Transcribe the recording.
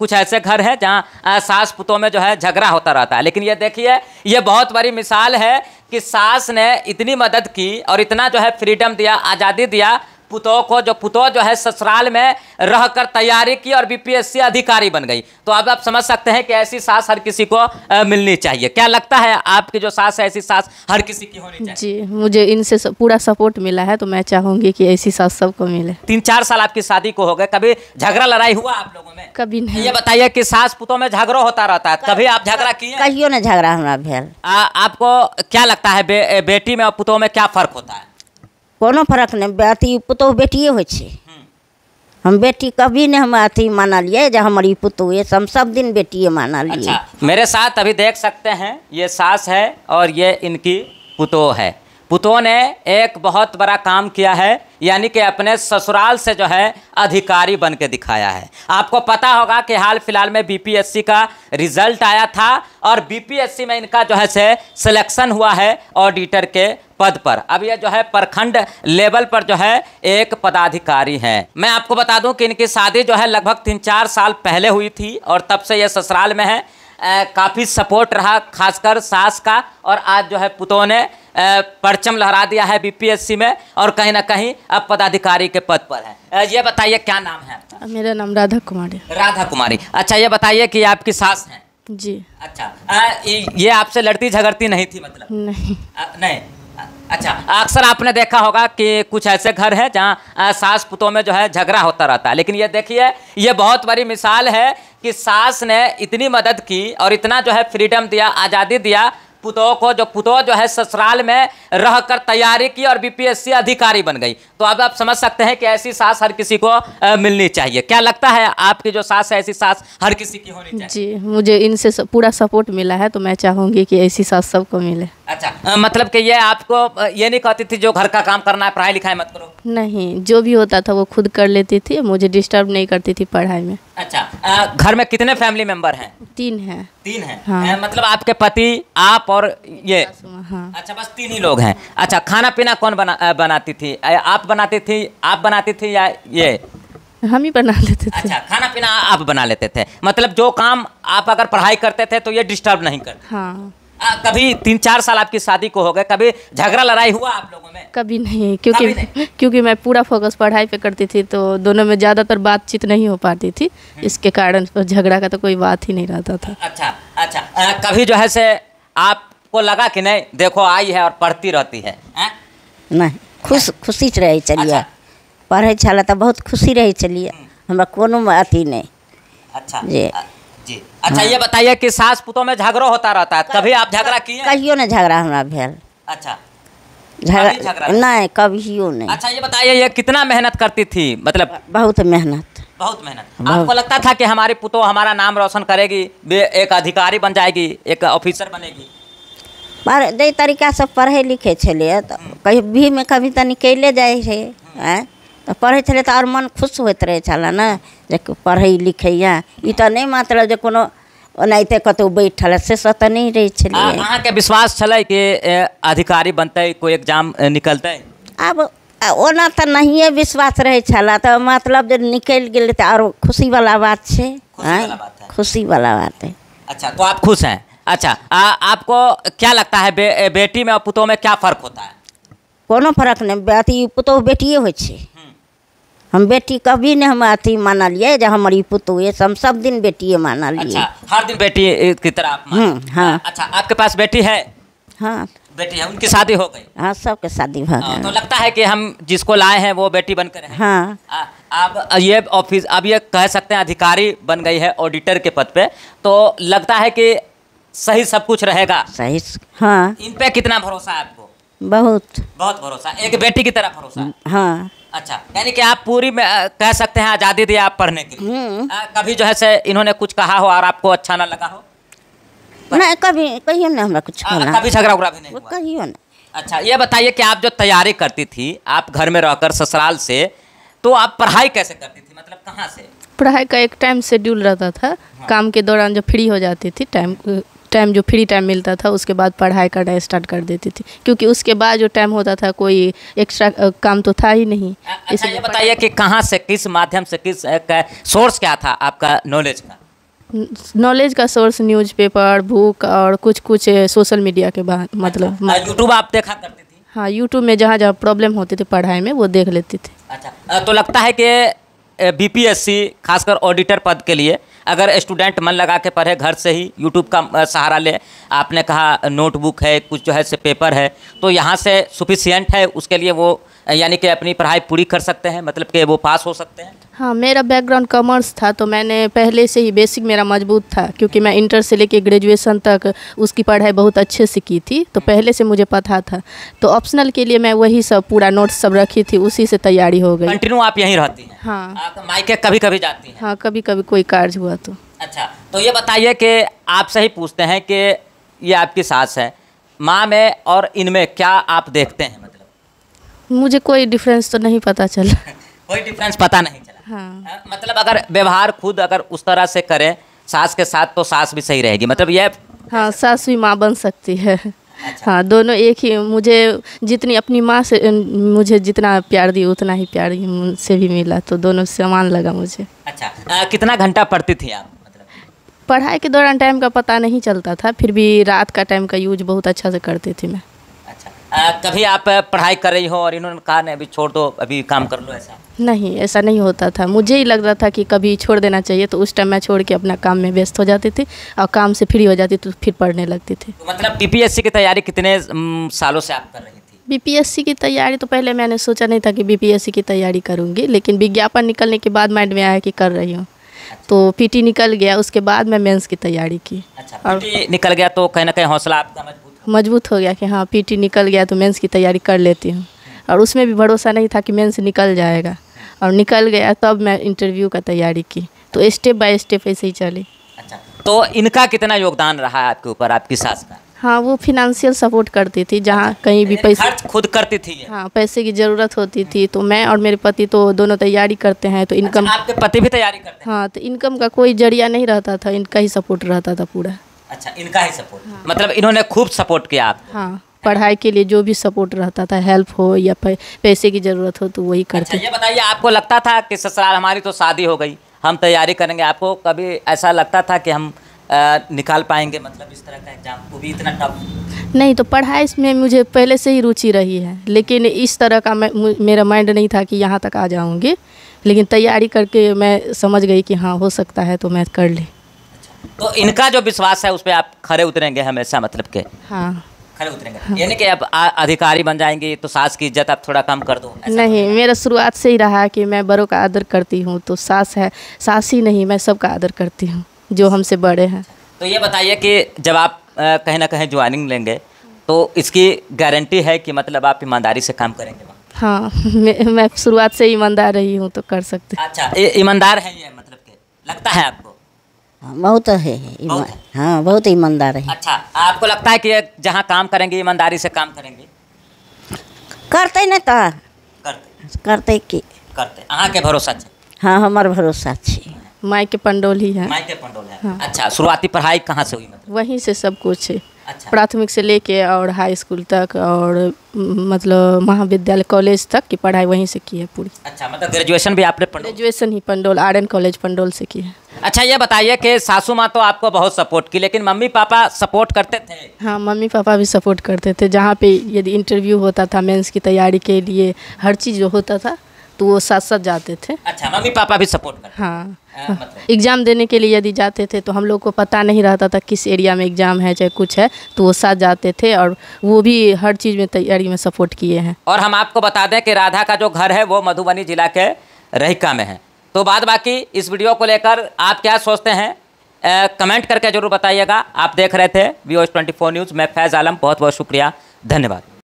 कुछ ऐसे घर है जहाँ सास पुतों में जो है झगड़ा होता रहता है लेकिन ये देखिए ये बहुत बड़ी मिसाल है कि सास ने इतनी मदद की और इतना जो है फ्रीडम दिया आज़ादी दिया पुतौ को जो पुतौ जो है ससुराल में रहकर तैयारी की और बीपीएससी अधिकारी बन गई तो अब आप समझ सकते हैं कि ऐसी सास हर किसी को मिलनी चाहिए क्या लगता है आपकी जो सास है ऐसी सास हर किसी की होनी चाहिए जी मुझे इनसे पूरा सपोर्ट मिला है तो मैं चाहूंगी कि ऐसी सास सबको मिले तीन चार साल आपकी शादी को हो गए कभी झगड़ा लड़ाई हुआ आप लोगों में कभी नहीं ये बताइए की सास पुतो में झगड़ा होता रहता है कभी आप झगड़ा किए कहियो ना झगड़ा हमारा भेल आपको क्या लगता है बेटी में और पुतो में क्या फर्क होता है कोनो फर्क नहीं अथी पुतो बेटिए हो हम बेटी कभी नहीं हम अथी माना लिए जो हमारी पुतो ये हम सब दिन बेटिए माना लिए अच्छा, मेरे साथ अभी देख सकते हैं ये सास है और ये इनकी पुतो है पुतों ने एक बहुत बड़ा काम किया है यानी कि अपने ससुराल से जो है अधिकारी बन के दिखाया है आपको पता होगा कि हाल फिलहाल में बीपीएससी का रिजल्ट आया था और बीपीएससी में इनका जो है से सिलेक्शन हुआ है ऑडिटर के पद पर अब ये जो है प्रखंड लेवल पर जो है एक पदाधिकारी हैं मैं आपको बता दूं कि इनकी शादी जो है लगभग तीन चार साल पहले हुई थी और तब से ये ससुराल में है काफ़ी सपोर्ट रहा खासकर सास का और आज जो है पुतों ने परचम लहरा दिया है बीपीएससी में और कहीं ना कहीं अब पदाधिकारी के पद पर है ये बताइए क्या नाम है मेरा नाम राधा कुमारी राधा कुमारी अच्छा ये बताइए कि आपकी सास हैं जी अच्छा आ, ये आपसे लड़ती झगड़ती नहीं थी मतलब नहीं आ, नहीं अच्छा अक्सर आपने देखा होगा कि कुछ ऐसे घर हैं जहाँ सास पुतों में जो है झगड़ा होता रहता है लेकिन ये देखिए ये बहुत बड़ी मिसाल है कि सास ने इतनी मदद की और इतना जो है फ्रीडम दिया आज़ादी दिया पुतौ को जो पुतौ जो है ससुराल में रहकर तैयारी की और बीपीएससी अधिकारी बन गई तो अब आप समझ सकते हैं कि ऐसी सास हर किसी को मिलनी चाहिए क्या लगता है आपकी जो सास है ऐसी सास हर किसी की होनी चाहिए जी मुझे इनसे पूरा सपोर्ट मिला है तो मैं चाहूंगी कि ऐसी सास सबको मिले अच्छा मतलब कि ये आपको ये नहीं कहती थी जो घर का काम करना है पढ़ाई लिखाई मत करो नहीं जो भी होता था वो खुद कर लेती थी मुझे डिस्टर्ब नहीं करती थी पढ़ाई में अच्छा घर में कितने फैमिली मेंबर हैं तीन हैं तीन हैं हाँ। आ, मतलब आपके पति आप और ये हाँ। अच्छा बस तीन ही लोग हैं अच्छा खाना पीना कौन बना बनाती थी आप बनाते थे आप बनाते थे या ये हम ही बना लेते थे अच्छा खाना पीना आप बना लेते थे मतलब जो काम आप अगर पढ़ाई करते थे तो ये डिस्टर्ब नहीं करते हाँ आ, कभी तीन चार साल आपकी शादी को हो गए कभी झगड़ा लड़ाई हुआ आप लोगों में कभी नहीं क्योंकि कभी नहीं। क्योंकि मैं पूरा फोकस पढ़ाई पे करती थी तो दोनों में ज़्यादातर बातचीत नहीं हो पाती थी हम्म। इसके कारण तो झगड़ा का तो कोई बात ही नहीं रहता था अच्छा अच्छा कभी जो है से आपको लगा कि नहीं देखो आई है और पढ़ती रहती है नहीं खुश खुशी से चलिए पढ़े छा तो बहुत खुशी रह चलिए हमारा हम्म। को अथी नहीं अच्छा जी जी अच्छा ये बताइए कि सास पुतों में झगड़ा होता रहता है कभी आप झगड़ा किए कहियो ने झगड़ा हमारा भेल अच्छा नहीं कभियो नहीं अच्छा ये बताइए ये कितना मेहनत करती थी मतलब बहुत मेहनत बहुत मेहनत आपको लगता था कि हमारी पुतो हमारा नाम रोशन करेगी एक अधिकारी बन जाएगी एक ऑफिसर बनेगी पर तरीका से पढ़े लिखे छे तो कभी में कभी तऽ तो निकलि जाए छै तो पढ़े छे तो और मन खुश होते रहे छलए ने जे पढ़ै लिखैए ई तऽ तो नहि मात्र कोनो ओनाते कतहु बैठल से सब तऽ नहि रहै अहाँ के विश्वास छे कि अधिकारी बनते कोई एग्जाम निकलते अब ओना तऽ नहिए विश्वास रहे छलए तऽ मतलब जे निकलि गेलै और खुशी वाला बात है खुशी वाला बात है अच्छा तो आप खुश हैं अच्छा आ, आपको क्या लगता है बे, बेटी में और पुतोह में क्या फर्क होता है कोनो फर्क नहीं अथी पुतो बेटिए हो हम बेटी कभी नहीं हम अथी माना लिए जो हमारी पुतोह है हम सब दिन बेटिए माना लिए अच्छा, हर दिन बेटी की तरह आप हम्म, हाँ अच्छा आपके पास बेटी है हाँ बेटी है उनकी शादी हो गई हाँ सबके शादी हो गई तो लगता है कि हम जिसको लाए हैं वो बेटी बनकर है हाँ अब ये ऑफिस अब ये कह सकते हैं अधिकारी बन गई है ऑडिटर के पद पे तो लगता है कि सही सब कुछ रहेगा सही हाँ इन पे कितना भरोसा है आपको बहुत बहुत भरोसा एक बेटी की तरह भरोसा हाँ अच्छा यानी कि आप पूरी में कह सकते हैं आज़ादी दी आप पढ़ने के लिए आ, हम्म। कभी जो है से इन्होंने कुछ कहा हो और आपको अच्छा ना लगा हो नहीं कभी कहियो ना हमरा कुछ कहना कभी झगड़ा उगड़ा भी नहीं हुआ कहियो ना अच्छा ये बताइए कि आप जो तैयारी करती थी आप घर में रहकर ससुराल से तो आप पढ़ाई कैसे करती थी मतलब कहाँ से पढ़ाई का एक टाइम शेड्यूल रहता था हाँ। काम के दौरान जो फ्री हो जाती थी टाइम टाइम जो फ्री टाइम मिलता था उसके बाद पढ़ाई करना स्टार्ट कर देती थी क्योंकि उसके बाद जो टाइम होता था कोई एक्स्ट्रा काम तो था ही नहीं अच्छा, इसलिए बताइए कि कहाँ से किस माध्यम से किस सोर्स क्या था आपका नॉलेज का नॉलेज का सोर्स न्यूज़पेपर बुक और कुछ कुछ सोशल मीडिया के बाद मतलब यूट्यूब अच्छा, आप देखा करती थी हाँ यूट्यूब में जहाँ जहाँ प्रॉब्लम होती थी पढ़ाई में वो देख लेती थी अच्छा तो लगता है कि बीपीएससी खासकर ऑडिटर पद के लिए अगर स्टूडेंट मन लगा के पढ़े घर से ही यूट्यूब का सहारा ले आपने कहा नोटबुक है कुछ जो है से पेपर है तो यहाँ से सुफिशियंट है उसके लिए वो यानी कि अपनी पढ़ाई पूरी कर सकते हैं मतलब कि वो पास हो सकते हैं हाँ मेरा बैकग्राउंड कॉमर्स था तो मैंने पहले से ही बेसिक मेरा मजबूत था क्योंकि मैं इंटर से लेके ग्रेजुएशन तक उसकी पढ़ाई बहुत अच्छे से की थी तो पहले से मुझे पता था तो ऑप्शनल के लिए मैं वही सब पूरा नोट्स सब रखी थी उसी से तैयारी हो गई कंटिन्यू आप यहीं रहती हैं हाँ माइके कभी कभी जाती हैं हाँ कभी कभी कोई कार्य हुआ तो अच्छा तो ये बताइए कि आपसे ही पूछते हैं कि ये आपकी सास है माँ में और इनमें क्या आप देखते हैं मुझे कोई डिफरेंस तो नहीं पता चला कोई डिफरेंस पता नहीं चला हाँ।, हाँ मतलब अगर व्यवहार खुद अगर उस तरह से करें सास के साथ तो सास भी सही रहेगी मतलब यह हाँ सास भी माँ बन सकती है अच्छा। हाँ दोनों एक ही मुझे जितनी अपनी माँ से मुझे जितना प्यार दी उतना ही प्यार से भी मिला तो दोनों समान लगा मुझे अच्छा आ, कितना घंटा पढ़ती थी आप मतलब पढ़ाई के दौरान टाइम का पता नहीं चलता था फिर भी रात का टाइम का यूज बहुत अच्छा से करती थी मैं आ, कभी आप पढ़ाई कर रही हो और इन्होंने कहा नहीं अभी छोड़ दो अभी काम कर लो ऐसा नहीं ऐसा नहीं होता था मुझे ही लग रहा था कि कभी छोड़ देना चाहिए तो उस टाइम मैं छोड़ के अपना काम में व्यस्त हो जाती थी और काम से फ्री हो जाती तो फिर पढ़ने लगती थी तो मतलब बीपीएससी की तैयारी कितने सालों से आप कर रही थी बीपीएससी की तैयारी तो पहले मैंने सोचा नहीं था कि बीपीएससी की तैयारी करूँगी लेकिन विज्ञापन निकलने के बाद माइंड में आया कि कर रही हूँ अच्छा। तो पीटी निकल गया उसके बाद मैं मेंस की तैयारी की अच्छा, और निकल गया तो कहीं ना कहीं हौसला आपका मजबूत मजबूत हो गया कि हाँ पीटी निकल गया तो मेंस की तैयारी कर लेती हूँ और उसमें भी भरोसा नहीं था कि मेंस निकल जाएगा और निकल गया तब मैं इंटरव्यू का तैयारी की तो स्टेप बाय स्टेप ऐसे ही चली अच्छा तो इनका कितना योगदान रहा आपके ऊपर आपकी सास का हाँ वो फिनेंशियल सपोर्ट करती थी जहाँ अच्छा, कहीं भी पैसे खुद करती थी हाँ पैसे की ज़रूरत होती थी तो मैं और मेरे पति तो दोनों तैयारी करते हैं तो इनकम अच्छा, आपके पति भी तैयारी करते हैं हाँ तो इनकम का कोई जरिया नहीं रहता था इनका ही सपोर्ट रहता था पूरा अच्छा इनका ही सपोर्ट हाँ। मतलब इन्होंने खूब सपोर्ट किया आप हाँ पढ़ाई के लिए जो भी सपोर्ट रहता था हेल्प हो या पैसे की ज़रूरत हो तो वही करते अच्छा, ये बताइए आपको लगता था कि ससुराल हमारी तो शादी हो गई हम तैयारी करेंगे आपको कभी ऐसा लगता था कि हम आ, निकाल पाएंगे मतलब इस तरह का एग्जाम वो भी इतना टफ नहीं तो पढ़ाई में मुझे पहले से ही रुचि रही है लेकिन इस तरह का मैं मेरा माइंड नहीं था कि यहाँ तक आ जाऊँगी लेकिन तैयारी करके मैं समझ गई कि हाँ हो सकता है तो मैं कर ली तो इनका जो विश्वास है उस पर आप खड़े उतरेंगे हमेशा मतलब के हाँ खड़े उतरेंगे हाँ। यानी कि आप अधिकारी बन जाएंगे तो सास की इज्जत आप थोड़ा कम कर दो नहीं मेरा शुरुआत से ही रहा कि मैं बड़ों का आदर करती हूँ तो सास है सास ही नहीं मैं सबका आदर करती हूँ जो हमसे बड़े हैं तो ये बताइए कि जब आप कहीं ना कहीं ज्वाइनिंग लेंगे तो इसकी गारंटी है कि मतलब आप ईमानदारी से काम करेंगे हाँ मैं, मैं शुरुआत से ईमानदार रही हूँ तो कर सकते अच्छा ईमानदार है ये मतलब के लगता है आपको हाँ, बहुत है हाँ बहुत ईमानदार है अच्छा आपको लगता है कि जहाँ काम करेंगे ईमानदारी से काम करेंगे करते ना का करते करते की करते अहाँ के भरोसा छे हाँ हमार भरोसा छे माई के पंडोल ही है माई के पंडोल है हाँ। अच्छा शुरुआती पढ़ाई कहाँ से हुई मतलब वहीं से सब कुछ है अच्छा। प्राथमिक से लेके और हाई स्कूल तक और मतलब महाविद्यालय कॉलेज तक की पढ़ाई वहीं से की है पूरी अच्छा मतलब ग्रेजुएशन भी आपने ग्रेजुएशन ही पंडोल आर्यन कॉलेज पंडोल से की है अच्छा ये बताइए कि सासू माँ तो आपको बहुत सपोर्ट की लेकिन मम्मी पापा सपोर्ट करते थे हाँ मम्मी पापा भी सपोर्ट करते थे जहाँ पे यदि इंटरव्यू होता था मेंस की तैयारी के लिए हर चीज़ जो होता था तो वो साथ साथ जाते थे अच्छा मम्मी पापा भी सपोर्ट करते हाँ एग्ज़ाम हाँ, मतलब। देने के लिए यदि जाते थे तो हम लोग को पता नहीं रहता था किस एरिया में एग्ज़ाम है चाहे कुछ है तो वो साथ जाते थे और वो भी हर चीज़ में तैयारी में सपोर्ट किए हैं और हम आपको बता दें कि राधा का जो घर है वो मधुबनी जिला के रहिका में है तो बाद बाकी इस वीडियो को लेकर आप क्या सोचते हैं आ, कमेंट करके जरूर बताइएगा आप देख रहे थे वी ओस ट्वेंटी न्यूज़ मैं फैज़ आलम बहुत बहुत शुक्रिया धन्यवाद